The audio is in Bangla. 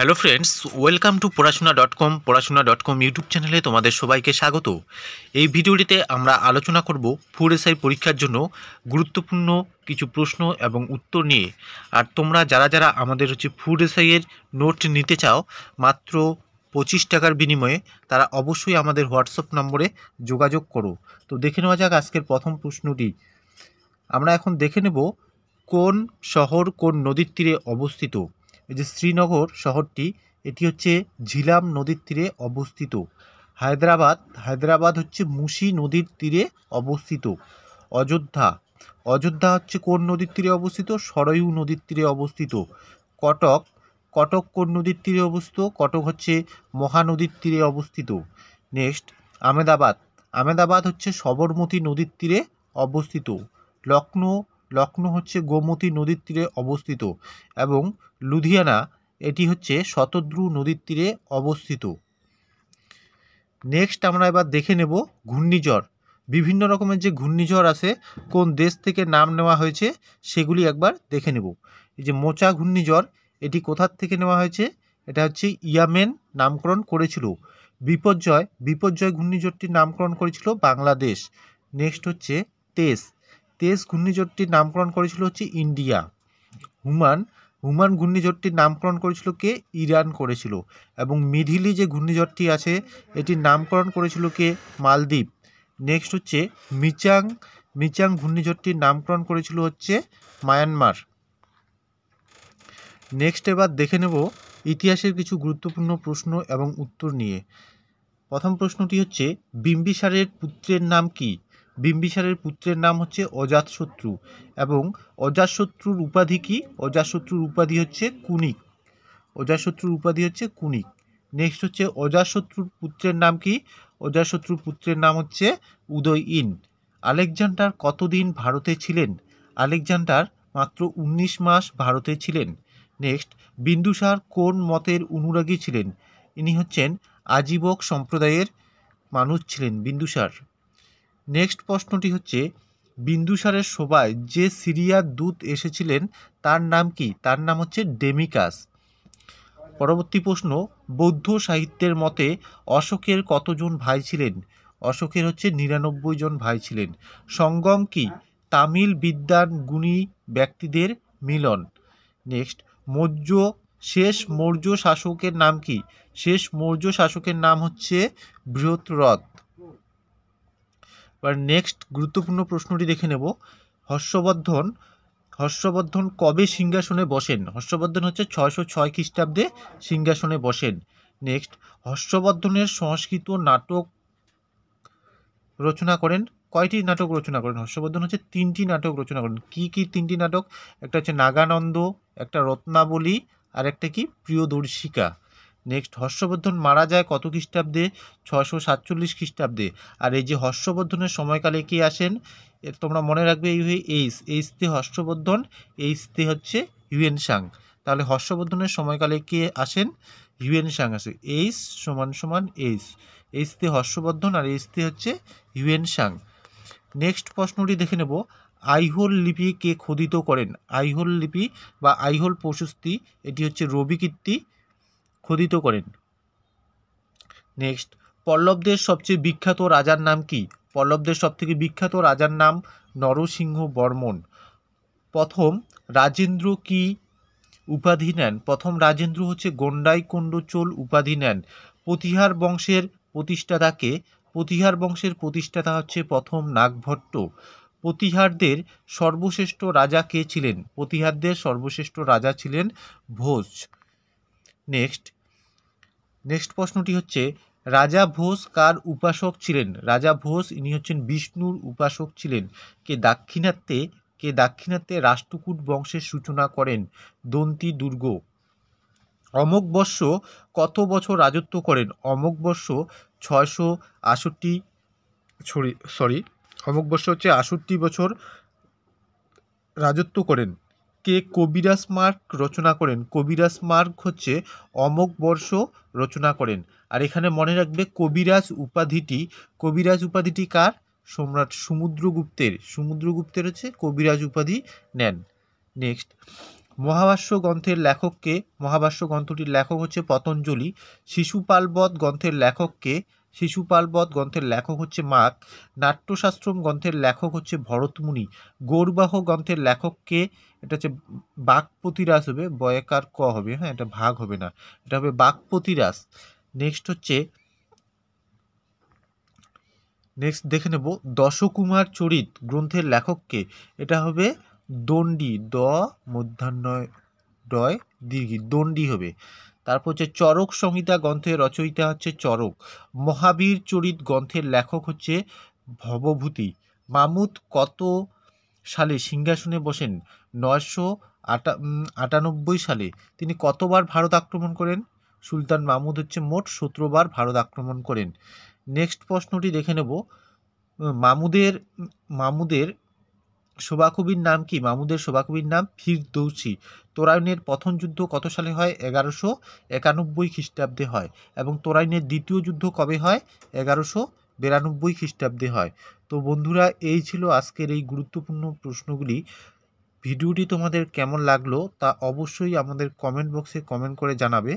hello friends welcome to Porashona dot com Porashona dot com YouTube চ্যানেলে তোমাদের সবাইকে স্বাগত এই ভিডিওটিতে আমরা আলোচনা করব ফুড এসআই পরীক্ষার জন্য গুরুত্বপূর্ণ কিছু প্রশ্ন এবং উত্তর নিয়ে আর তোমরা যারা যারা আমাদের হচ্ছে ফুড এসআইয়ের নোট নিতে চাও মাত্র পঁচিশ টাকার বিনিময়ে তারা অবশ্যই আমাদের হোয়াটসঅ্যাপ নম্বরে যোগাযোগ করো তো দেখে নেওয়া যাক আজকের প্রথম প্রশ্নটি আমরা এখন দেখে নেব কোন শহর কোন নদীর তীরে অবস্থিত এই যে শ্রীনগর শহরটি এটি হচ্ছে ঝিলাম নদীর তীরে অবস্থিত হায়দ্রাবাদ হায়দ্রাবাদ হচ্ছে মুসি নদীর তীরে অবস্থিত অযোধ্যা অযোধ্যা হচ্ছে কোন নদীর তীরে অবস্থিত সরয়ু নদীর তীরে অবস্থিত কটক কটক কোন নদীর তীরে অবস্থিত কটক হচ্ছে মহানদীর তীরে অবস্থিত নেক্সট আমেদাবাদ আমেদাবাদ হচ্ছে সবরমতী নদীর তীরে অবস্থিত লখনৌ লক্ষ্ণৌ হচ্ছে গোমতী নদীর তীরে অবস্থিত এবং লুধিয়ানা এটি হচ্ছে শতদ্রু নদীর তীরে অবস্থিত নেক্সট আমরা এবার দেখে নেব ঘূর্ণিঝড় বিভিন্ন রকমের যে ঘূর্ণিঝড় আছে কোন দেশ থেকে নাম নেওয়া হয়েছে সেগুলি একবার দেখে নেব এই যে মোচা ঘূর্ণিঝড় এটি কোথার থেকে নেওয়া হয়েছে এটা হচ্ছে ইয়ামেন নামকরণ করেছিল বিপর্যয় বিপর্যয় ঘূর্ণিঝড়টির নামকরণ করেছিল বাংলাদেশ নেক্সট হচ্ছে তেস তেজ ঘূর্ণিঝড়টির নামকরণ করেছিল হচ্ছে ইন্ডিয়া হুমান হুমান ঘূর্ণিঝড়টির নামকরণ করেছিল কে ইরান করেছিল এবং মিধিলি যে ঘূর্ণিঝড়টি আছে এটির নামকরণ করেছিল কে মালদ্বীপ নেক্সট হচ্ছে মিচাং মিচাং ঘূর্ণিঝড়টির নামকরণ করেছিল হচ্ছে মায়ানমার নেক্সট এবার দেখে নেব ইতিহাসের কিছু গুরুত্বপূর্ণ প্রশ্ন এবং উত্তর নিয়ে প্রথম প্রশ্নটি হচ্ছে বিম্বিসারের পুত্রের নাম কি বিম্বিসারের পুত্রের নাম হচ্ছে অজাতশত্রু এবং অজাতশত্রুর উপাধি কি অজাতশত্রুর উপাধি হচ্ছে কুনিক অজাতশত্রুর উপাধি হচ্ছে কুনিক নেক্সট হচ্ছে অজাতশত্রুর পুত্রের নাম কি অজাতশত্রুর পুত্রের নাম হচ্ছে উদয় ইন আলেকজান্ডার কতদিন ভারতে ছিলেন আলেকজান্ডার মাত্র ১৯ মাস ভারতে ছিলেন নেক্সট বিন্দুসার কোন মতের অনুরাগী ছিলেন ইনি হচ্ছেন আজীবক সম্প্রদায়ের মানুষ ছিলেন বিন্দুসার নেক্সট প্রশ্নটি হচ্ছে বিন্দুসারের সভায় যে সিরিয়ার দূত এসেছিলেন তার নাম কি তার নাম হচ্ছে ডেমিকাস পরবর্তী প্রশ্ন বৌদ্ধ সাহিত্যের মতে অশোকের কতজন ভাই ছিলেন অশোকের হচ্ছে নিরানব্বই জন ভাই ছিলেন সঙ্গম কি তামিল বিদ্যান গুণী ব্যক্তিদের মিলন নেক্সট মৌর্য শেষ মৌর্য শাসকের নাম কি শেষ মৌর্য শাসকের নাম হচ্ছে বৃহৎরথ এবার নেক্সট গুরুত্বপূর্ণ প্রশ্নটি দেখে নেব হর্ষবর্ধন হর্ষবর্ধন কবে সিংহাসনে বসেন হর্ষবর্ধন হচ্ছে ছয়শো ছয় খ্রিস্টাব্দে সিংহাসনে বসেন নেক্সট হর্ষবর্ধনের সংস্কৃত নাটক রচনা করেন কয়টি নাটক রচনা করেন হর্ষবর্ধন হচ্ছে তিনটি নাটক রচনা করেন কি কি তিনটি নাটক একটা হচ্ছে নাগানন্দ একটা রত্নাবলী আর একটা কি প্রিয়দর্শিকা নেক্সট হর্ষবর্ধন মারা যায় কত খ্রিস্টাব্দে ছশো সাতচল্লিশ খ্রিস্টাব্দে আর এই যে হর্ষবর্ধনের সময়কালে কে আসেন তোমরা মনে রাখবে ইউ হয়ে এইস এইসতে হর্ষবর্ধন এইসতে হচ্ছে হিউয়েন সাং তাহলে হর্ষবর্ধনের সময়কালে কে আসেন হিউয়েন সাং আসে এইস সমান সমান এইস এইসতে হর্ষবর্ধন আর এইসতে হচ্ছে হিউয়েন সাং নেক্সট প্রশ্নটি দেখে নেব আইহোল লিপি কে খোদিত করেন আইহোল লিপি বা আইহোল প্রশস্তি এটি হচ্ছে রবিকীর্তি খোদিত করেন নেক্সট পল্লবদের সবচেয়ে বিখ্যাত রাজার নাম কি পল্লবদের সবথেকে বিখ্যাত রাজার নাম নরসিংহ বর্মন প্রথম রাজেন্দ্র কি উপাধি নেন প্রথম রাজেন্দ্র হচ্ছে গণ্ডাইকুণ্ড চোল উপাধি নেন প্রতিহার বংশের প্রতিষ্ঠাতাকে প্রতিহার বংশের প্রতিষ্ঠাতা হচ্ছে প্রথম নাগভট্ট প্রতিহারদের সর্বশ্রেষ্ঠ রাজা কে ছিলেন প্রতিহারদের সর্বশ্রেষ্ঠ রাজা ছিলেন ভোজ নেক্সট নেক্সট প্রশ্নটি হচ্ছে রাজা ভোজ কার উপাসক ছিলেন রাজা ভোজ ইনি হচ্ছেন বিষ্ণুর উপাসক ছিলেন কে দাক্ষিণাত্যে কে দাক্ষিণাত্যে রাষ্ট্রকূট বংশের সূচনা করেন দন্তি দুর্গ অমক বর্ষ কত বছর রাজত্ব করেন অমক বর্ষ ছয়শো আষট্টি সরি অমক বর্ষ হচ্ছে আষট্টি বছর রাজত্ব করেন কে কবিরাজ মার্ক রচনা করেন কবিরাজ মার্ক হচ্ছে অমক বর্ষ রচনা করেন আর এখানে মনে রাখবে কবিরাজ উপাধিটি কবিরাজ উপাধিটি কার সম্রাট সমুদ্রগুপ্তের সমুদ্রগুপ্তের হচ্ছে কবিরাজ উপাধি নেন নেক্সট মহাভাষ্য গ্রন্থের লেখককে মহাভাষ্য গ্রন্থটির লেখক হচ্ছে পতঞ্জলি শিশুপালবধ গ্রন্থের লেখককে শিশুপালবধ গ্রন্থের লেখক হচ্ছে মাক নাট্যশাস্ত্রম গ্রন্থের লেখক হচ্ছে ভরতমুনি গৌরবাহ গ্রন্থের লেখককে এটা হচ্ছে বাকপতিরাস হবে বয়কার ক হবে হ্যাঁ এটা ভাগ হবে না এটা হবে বাকপতিরাস নেক্সট হচ্ছে নেক্সট দেখে নেব দশকুমার চরিত গ্রন্থের লেখককে এটা হবে দণ্ডি দ মধ্যাহ্ন ডয় দীর্ঘি দণ্ডি হবে তারপর হচ্ছে চরক সংহিতা গ্রন্থের রচয়িতা হচ্ছে চরক মহাবীর চরিত গ্রন্থের লেখক হচ্ছে ভবভূতি মামুদ কত সালে সিংহাসনে বসেন নয়শো আটা আটানব্বই সালে তিনি কতবার ভারত আক্রমণ করেন সুলতান মাহমুদ হচ্ছে মোট সতেরোবার ভারত আক্রমণ করেন নেক্সট প্রশ্নটি দেখে নেব মামুদের মামুদের শোভাকবির নাম কি মামুদের শোভাকবির নাম ফিরদৌসি তোরাইনের প্রথম যুদ্ধ কত সালে হয় এগারোশো একানব্বই খ্রিস্টাব্দে হয় এবং তোরাইনের দ্বিতীয় যুদ্ধ কবে হয় এগারোশো বিরানব্বই খ্রিস্টাব্দে হয় তো বন্ধুরা এই ছিল আজকের এই গুরুত্বপূর্ণ প্রশ্নগুলি ভিডিওটি তোমাদের কেমন লাগলো তা অবশ্যই আমাদের কমেন্ট বক্সে কমেন্ট করে জানাবে